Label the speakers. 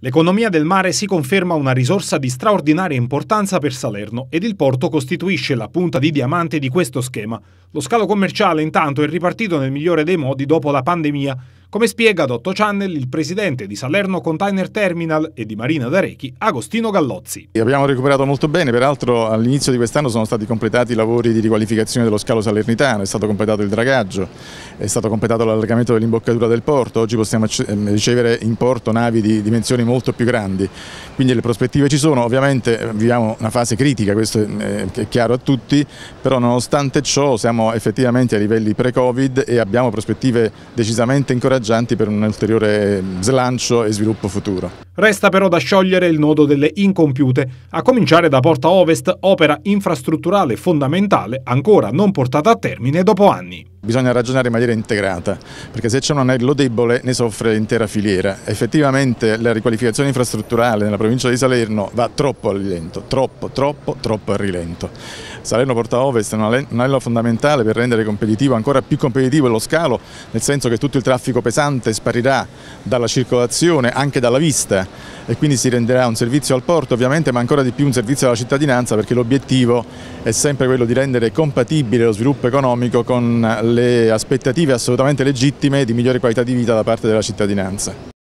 Speaker 1: L'economia del mare si conferma una risorsa di straordinaria importanza per Salerno ed il porto costituisce la punta di diamante di questo schema. Lo scalo commerciale intanto è ripartito nel migliore dei modi dopo la pandemia come spiega ad Otto Channel il presidente di Salerno Container Terminal e di Marina d'Arechi, Agostino Gallozzi.
Speaker 2: Abbiamo recuperato molto bene, peraltro all'inizio di quest'anno sono stati completati i lavori di riqualificazione dello scalo salernitano, è stato completato il dragaggio, è stato completato l'allargamento dell'imboccatura del porto, oggi possiamo ehm, ricevere in porto navi di dimensioni molto più grandi, quindi le prospettive ci sono, ovviamente eh, viviamo una fase critica, questo eh, è chiaro a tutti, però nonostante ciò siamo effettivamente a livelli pre-Covid e abbiamo prospettive decisamente incoraggianti incoraggianti per un ulteriore slancio e sviluppo futuro.
Speaker 1: Resta però da sciogliere il nodo delle incompiute, a cominciare da Porta Ovest, opera infrastrutturale fondamentale ancora non portata a termine dopo anni. Bisogna ragionare
Speaker 2: in maniera integrata, perché se c'è un anello debole ne soffre l'intera filiera. Effettivamente la riqualificazione infrastrutturale nella provincia di Salerno va troppo a rilento, troppo, troppo, troppo a rilento. Salerno Porta Ovest è un anello fondamentale per rendere competitivo, ancora più competitivo lo scalo, nel senso che tutto il traffico pesante sparirà dalla circolazione, anche dalla vista, e quindi si renderà un servizio al porto ovviamente ma ancora di più un servizio alla cittadinanza perché l'obiettivo è sempre quello di rendere compatibile lo sviluppo economico con le aspettative
Speaker 1: assolutamente legittime di migliore qualità di vita da parte della cittadinanza.